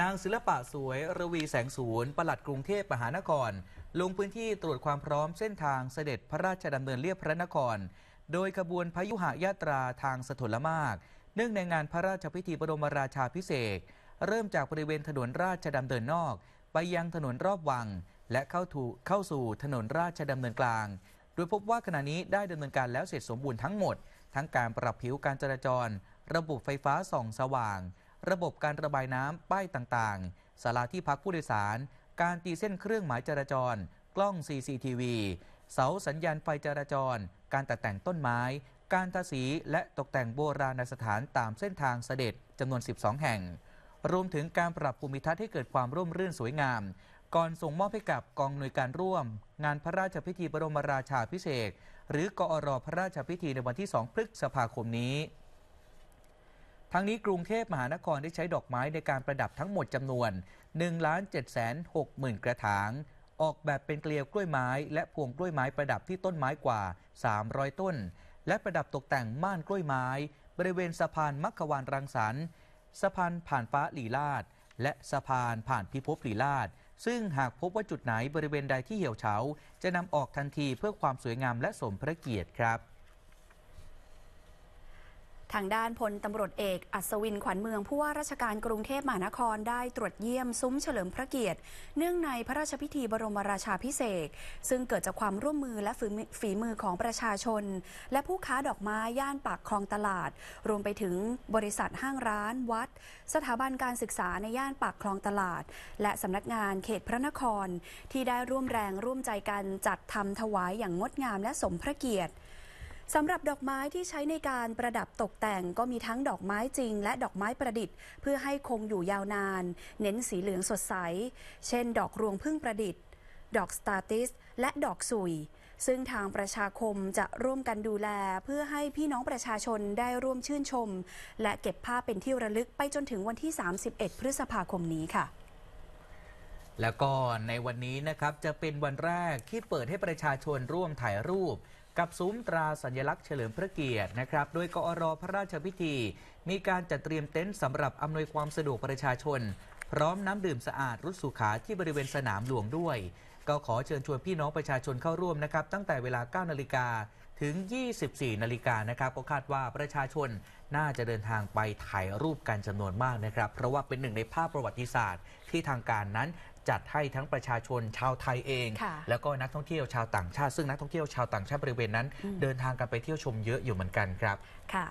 นางศิลปะสวยระวีแสงศูนย์ปลัดกรุงเทพมหานคร ลงพื้นที่ตรวจความพร้อมเส้นทางเสด็จพระราชดำเนินเลียบพระนคร โดยขบวนพยุหยาตราทางสถลมาก เนื่องในงานพระราชพิธีบรมราชาพิเศษเริ่มจากบริเวณถนนราชดำเนินนอกไปยังถนนรอบวัง และเข้าถูเข้าสู่ถนนราชดำเนินกลาง โดยพบว่าขณะนี้ได้ดำเนินการแล้วเสร็จสมบูรณ์ทั้งหมดทั้งการปรับผิวการจราจร ระบบไฟฟ้าส่องสว่างระบบการระบายน้ำป้ายต่างๆสาราที่พักผู้โดยสาร การตีเส้นเครื่องหมายจราจร กล้อง CCTV เสาสัญญาณไฟจราจร การตัดแต่งต้นไม้ การทาสีและตกแต่งโบราณสถานตามเส้นทางเสด็จจำนวน 12 แห่ง รวมถึงการปรับภูมิทัศน์ให้เกิดความร่มรื่นสวยงาม ก่อนส่งมอบให้กับกองหน่วยการร่วม งานพระราชพิธีบรมราชาพิเศษหรือกอรพระราชพิธีในวันที่2พฤษภาคมนี้ทั้งนี้กรุงเทพมหานครได้ใช้ดอกไม้ในการประดับทั้งหมดจำนวน1ล้าน7 6 0 0 0 กระถางออกแบบเป็นเกลียวกล้วยไม้ และพวงกล้วยไม้ประดับที่ต้นไม้กว่า 300 ต้น และประดับตกแต่งม่านกล้วยไม้ บริเวณสะพานมัคควานรังสรรค์สะพานผ่านฟ้าหลีลาดและสะพานผ่านพิภพหลีลาดซึ่งหากพบว่าจุดไหนบริเวณใดที่เหี่ยวเฉาจะนำออกทันทีเพื่อความสวยงามและสมพระเกียรติครับทางด้านพลตำรวจเอกอัศวินขวัญเมืองผู้ว่าราชการกรุงเทพมหานครได้ตรวจเยี่ยมซุ้มเฉลิมพระเกียรติ เนื่องในพระราชพิธีบรมราชาพิเศษ ซึ่งเกิดจากความร่วมมือและฝีมือของประชาชน และผู้ค้าดอกไม้ย่านปากคลองตลาด รวมไปถึงบริษัทห้างร้านวัด สถาบันการศึกษาในย่านปากคลองตลาด และสำนักงานเขตพระนคร ที่ได้ร่วมแรงร่วมใจกันจัดทำถวายอย่างงดงามและสมพระเกียรติสำหรับดอกไม้ที่ใช้ในการประดับตกแต่ง ก็มีทั้งดอกไม้จริงและดอกไม้ประดิษฐ์เพื่อให้คงอยู่ยาวนาน เน้นสีเหลืองสดใส เช่น ดอกรวงพึ่งประดิษฐ์ ดอกสตาติส และดอกสุย ซึ่งทางประชาคมจะร่วมกันดูแลเพื่อให้พี่น้องประชาชนได้ร่วมชื่นชม และเก็บภาพเป็นที่ระลึกไปจนถึงวันที่ 31 พฤษภาคมนี้ค่ะ แล้วก็ในวันนี้นะครับ จะเป็นวันแรกที่เปิดให้ประชาชนร่วมถ่ายรูปกับซุ้มตราสัญลักษณ์เฉลิมพระเกียรตินะครับโดยกอรพระราชพิธี มีการจัดเตรียมเต็นท์สำหรับอำนวยความสะดวกประชาชน พร้อมน้ำดื่มสะอาดรุดสุขาที่บริเวณสนามหลวงด้วย ก็ขอเชิญชวนพี่น้องประชาชนเข้าร่วมนะครับตั้งแต่เวลา9นาฬิกาถึง 24นาฬิกานะครับก็คาดว่าประชาชนน่าจะเดินทางไปถ่ายรูปกันจำนวนมากนะครับ เพราะว่าเป็นหนึ่งในภาพประวัติศาสตร์ ที่ทางการนั้นจัดให้ทั้งประชาชนชาวไทยเอง แล้วก็นักท่องเที่ยวชาวต่างชาติ ซึ่งนักท่องเที่ยวชาวต่างชาติบริเวณนั้น เดินทางกันไปเที่ยวชมเยอะอยู่เหมือนกันครับ ค่ะ